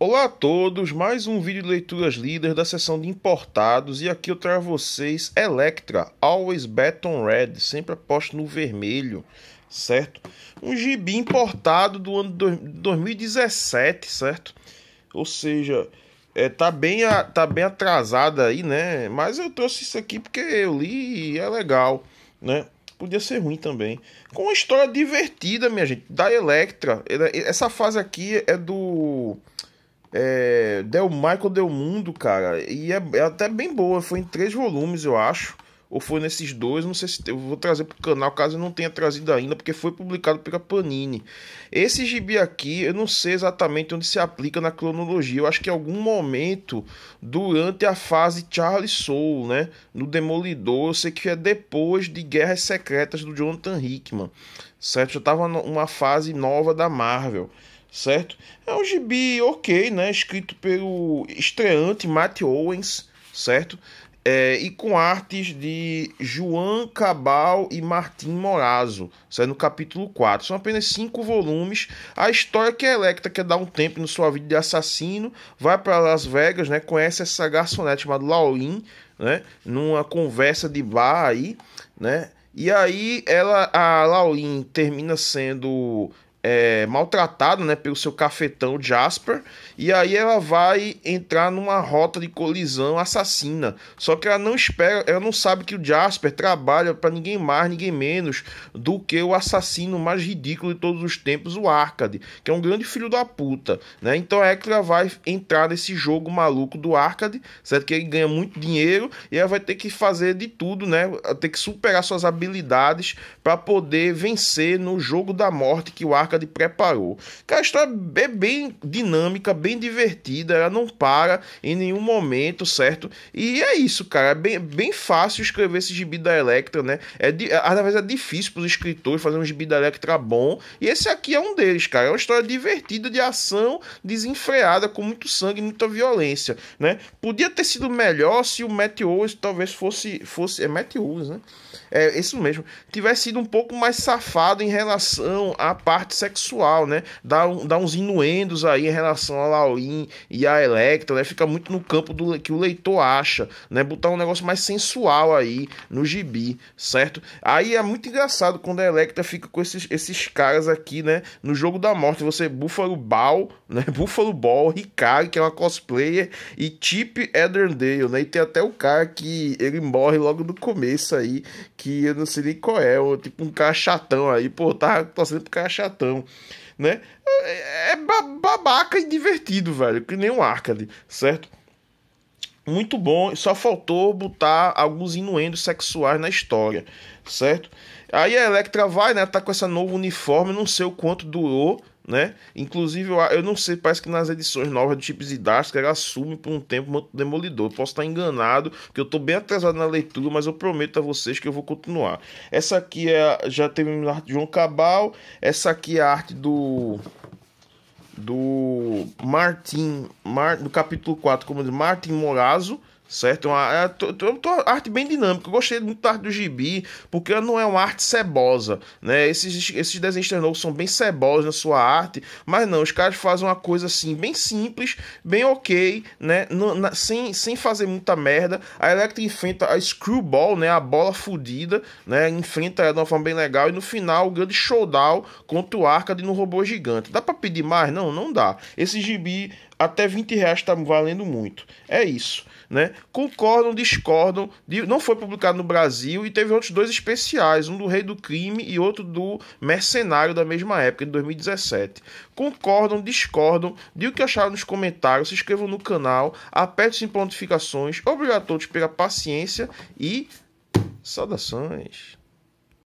Olá a todos, mais um vídeo de leituras líderes da seção de importados e aqui eu trago a vocês Electra, Always Bet on Red, sempre aposto no vermelho, certo? Um gibi importado do ano de 2017, certo? Ou seja, é, tá, bem, a, tá bem atrasada aí, né? Mas eu trouxe isso aqui porque eu li e é legal, né? podia ser ruim também. Com uma história divertida, minha gente, da Electra. Essa fase aqui é do é, Del Michael Del Mundo, cara, e é, é, até bem boa. Foi em três volumes, eu acho. Ou foi nesses dois, não sei se eu vou trazer pro canal, caso eu não tenha trazido ainda, porque foi publicado pela Panini. Esse gibi aqui, eu não sei exatamente onde se aplica na cronologia. Eu acho que em algum momento durante a fase Charlie Soul, né, no Demolidor, eu sei que é depois de Guerras Secretas do Jonathan Hickman. Certo? Já tava numa fase nova da Marvel certo? É um gibi ok, né? Escrito pelo estreante Matt Owens, certo? É, e com artes de João Cabal e Martim Morazo, sai no capítulo 4. São apenas cinco volumes. A história que a é Electra quer é dar um tempo na sua vida de assassino, vai para Las Vegas, né? Conhece essa garçonete chamada Laulin, né? Numa conversa de bar aí, né? E aí ela, a Laulin termina sendo é, maltratada né, pelo seu cafetão Jasper, e aí ela vai entrar numa rota de colisão assassina. Só que ela não espera, ela não sabe que o Jasper trabalha para ninguém mais, ninguém menos do que o assassino mais ridículo de todos os tempos, o Arcade, que é um grande filho da puta. Né? Então a é Electra vai entrar nesse jogo maluco do Arcade, certo? Que ele ganha muito dinheiro e ela vai ter que fazer de tudo, né? Ter que superar suas habilidades para poder vencer no jogo da morte que o Arcade de preparou. Cara, a história é bem dinâmica, bem divertida, ela não para em nenhum momento, certo? E é isso, cara. É bem, bem fácil escrever esse gibi da Electra, né? É, às vezes é difícil para os escritores fazer um gibi da Electra bom. E esse aqui é um deles, cara. É uma história divertida de ação desenfreada, com muito sangue, e muita violência, né? Podia ter sido melhor se o Matt Owens talvez fosse. fosse é Matt Owens, né? É isso mesmo. Tivesse sido um pouco mais safado em relação à parte sexual, né? Dá, dá uns inuendos aí em relação a Laurin e a Electra, né? Fica muito no campo do que o leitor acha, né? Botar um negócio mais sensual aí no gibi, certo? Aí é muito engraçado quando a Electra fica com esses, esses caras aqui, né? No jogo da morte, você Buffalo Ball, né? Buffalo Ball, Ricard, que é uma cosplayer, e Chip Ederndale, né? E tem até o cara que ele morre logo no começo aí, que eu não sei nem qual é, tipo um cara chatão aí, pô, tá torcendo pro cara chatão ação, né? É, é babaca e divertido, velho, que nem um arcade, certo? Muito bom, só faltou botar alguns inuendos sexuais na história, certo? Aí a Electra vai, né? Tá com esse novo uniforme, não sei o quanto durou, né? Inclusive, eu, eu não sei, parece que nas edições novas do Chips e Dastra ela assume por um tempo o Demolidor. Eu posso estar enganado, porque eu estou bem atrasado na leitura, mas eu prometo a vocês que eu vou continuar. Essa aqui é, já teve a arte de João Cabal, essa aqui é a arte do do Martin, Mar, do capítulo 4, como diz, Martin Morazo, certo? Uma, é, tô, tô, tô, arte bem dinâmica. Eu gostei muito da arte do gibi, porque ela não é uma arte cebosa, né? Esses, esses desenhos novos são bem cebosos na sua arte, mas não, os caras fazem uma coisa assim, bem simples, bem ok, né? na, sem, sem fazer muita merda. A Electra enfrenta a Screwball, né? A bola fudida, né? Enfrenta ela de uma forma bem legal e no final o grande showdown contra o Arcade no robô gigante. Dá pra pedir mais? Não, não dá. Esse gibi até 20 reais está valendo muito. É isso. Né? Concordam, discordam. De, não foi publicado no Brasil e teve outros dois especiais, um do Rei do Crime e outro do Mercenário da mesma época, de 2017. Concordam, discordam, diga o que acharam nos comentários, se inscrevam no canal, apertem em pontificações. Obrigado a todos pela paciência e saudações.